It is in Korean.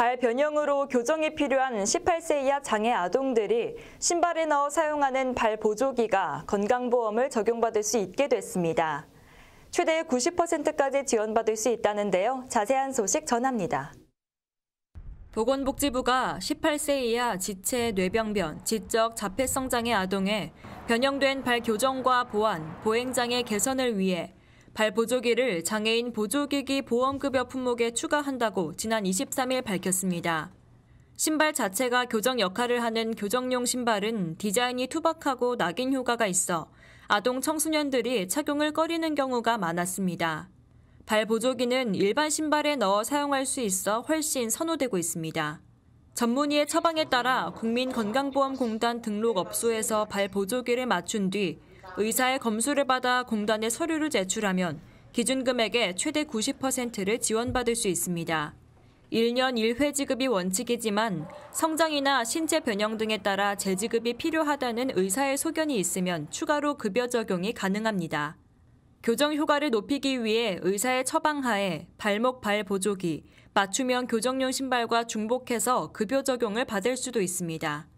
발 변형으로 교정이 필요한 18세 이하 장애 아동들이 신발에 넣어 사용하는 발 보조기가 건강보험을 적용받을 수 있게 됐습니다. 최대 90%까지 지원받을 수 있다는데요. 자세한 소식 전합니다. 보건복지부가 18세 이하 지체 뇌병변, 지적 자폐성 장애 아동의 변형된 발 교정과 보완, 보행 장애 개선을 위해 발보조기를 장애인 보조기기 보험급여 품목에 추가한다고 지난 23일 밝혔습니다. 신발 자체가 교정 역할을 하는 교정용 신발은 디자인이 투박하고 낙인 효과가 있어 아동 청소년들이 착용을 꺼리는 경우가 많았습니다. 발 보조기는 일반 신발에 넣어 사용할 수 있어 훨씬 선호되고 있습니다. 전문의의 처방에 따라 국민건강보험공단 등록 업소에서 발 보조기를 맞춘 뒤 의사의 검수를 받아 공단에 서류를 제출하면 기준 금액의 최대 90%를 지원받을 수 있습니다. 1년 1회 지급이 원칙이지만 성장이나 신체 변형 등에 따라 재지급이 필요하다는 의사의 소견이 있으면 추가로 급여 적용이 가능합니다. 교정 효과를 높이기 위해 의사의 처방하에 발목 발 보조기, 맞춤형 교정용 신발과 중복해서 급여 적용을 받을 수도 있습니다.